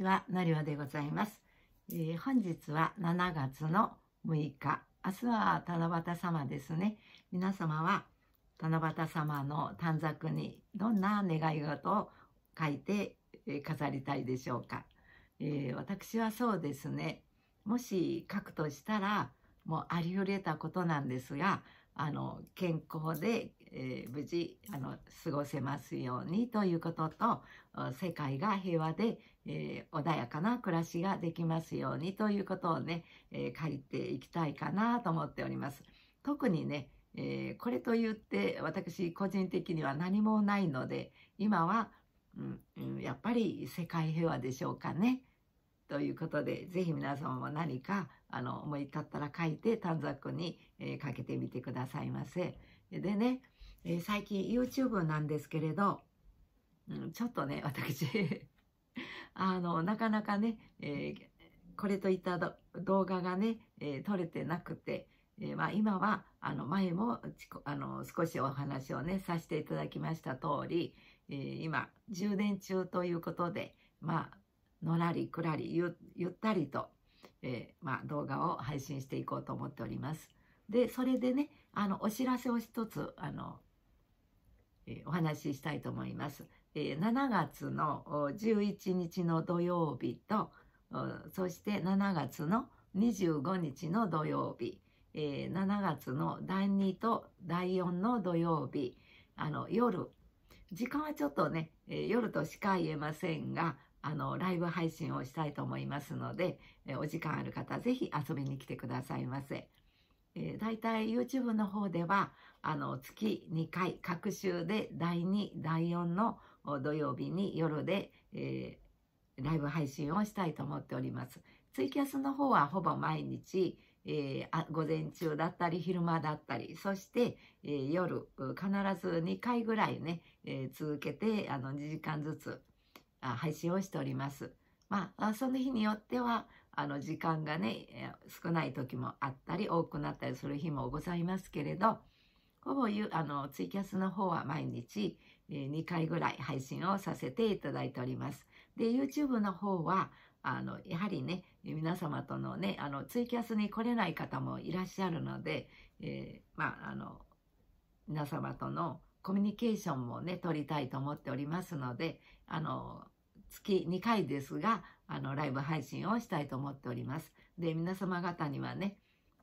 ちは、のりわでございます。えー、本日は7月の6日、明日は七夕様ですね。皆様は七夕様の短冊にどんな願い事を書いて、えー、飾りたいでしょうか、えー、私はそうですね、もし書くとしたら、もうありふれたことなんですが、あの健康で、えー、無事あの過ごせますようにということと世界が平和で、えー、穏やかな暮らしができますようにということをね、えー、書いていきたいかなと思っております。特にね、えこれといって私個人的には何もないので今は、うん、やっぱり世界平和でしょうかね。ということで、ぜひ皆様も何か、あの、思い立ったら書いて短冊に、えー、かけてみてくださいませ。でね、えー、最近 YouTube なんですけれど、うん、ちょっとね、私 あの、なかなかね、えー、これといった動画がね、え撮れてなくて、えまあ、今は、あの、前もあの、少しお話をね、させていただきました通り、え今、充電中ということで、まあ、のらりくらりゆったりと、えー、まあ、動画を配信していこうと思っております。でそれでねあのお知らせを一つあの、えー、お話ししたいと思います。えー、7月の11日の土曜日とそして7月の25日の土曜日、えー、7月の第2と第4の土曜日あの夜時間はちょっとね、えー、夜としか言えませんがあの、ライブ配信をしたいと思いますので、えお時間ある方、ぜひ遊びに来てくださいませ。えー、大体 YouTube の方では、あの、月2回、各週で第2、第4の土曜日に夜で、えー、ライブ配信をしたいと思っております。ツイキャスの方はほぼ毎日、えー、午前中だったり昼間だったりそして、えー、夜必ず2回ぐらいね、えー、続けてあの2時間ずつ配信をしております。まあ、その日によってはあの時間がね少ない時もあったり多くなったりする日もございますけれどほぼあのツイキャスの方は毎日2回ぐらい配信をさせていただいております。で YouTube の方はあのやはりね皆様とのねあのツイキャスに来れない方もいらっしゃるので、えー、まああの皆様とのコミュニケーションもね取りたいと思っておりますのであの月2回ですが、あの、ライブ配信をしたいと思っております。で、皆様方にはね、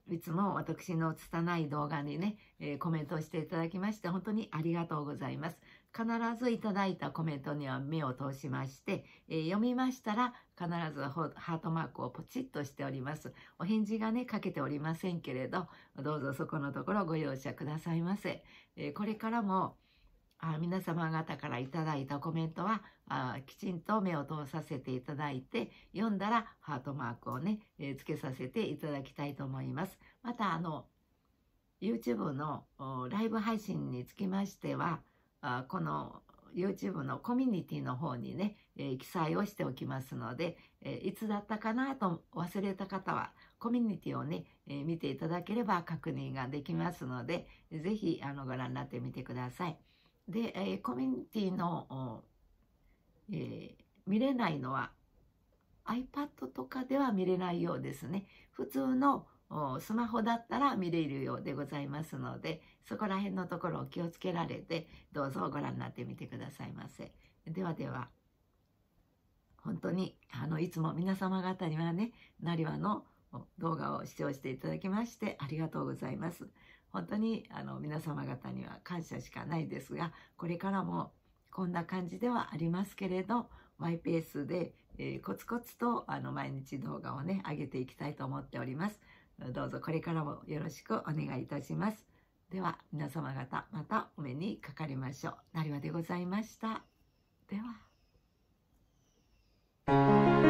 いつも私の拙い動画にね、えー、コメントをしていただきまして、本当にありがとうございます。必ずいただいたコメントには目を通しまして、えー、読みましたら必ずハートマークをポチッとしております。お返事がね、かけておりませんけれど、どうぞそこのところご容赦くださいませ。えー、これからも、あ皆様方からいただいたコメントはあきちんと目を通させていただいて読んだらハートマークをね、えー、つけさせていただきたいと思います。またあの YouTube のライブ配信につきましてはあこの YouTube のコミュニティの方にね、えー、記載をしておきますので、えー、いつだったかなと忘れた方はコミュニティをね、えー、見ていただければ確認ができますので是非ご覧になってみてください。で、えー、コミュニティの、えー、見れないのは iPad とかでは見れないようですね。普通のスマホだったら見れるようでございますので、そこら辺のところを気をつけられて、どうぞご覧になってみてくださいませ。ではでは、本当に、あの、いつも皆様方にはね、なりわの動画を視聴していただきましてありがとうございます。本当にあの皆様方には感謝しかないですが、これからもこんな感じではありますけれど、マイペースで、えー、コツコツとあの毎日動画をね、上げていきたいと思っております。どうぞこれからもよろしくお願いいたします。では皆様方またお目にかかりましょう。なりわでございました。では。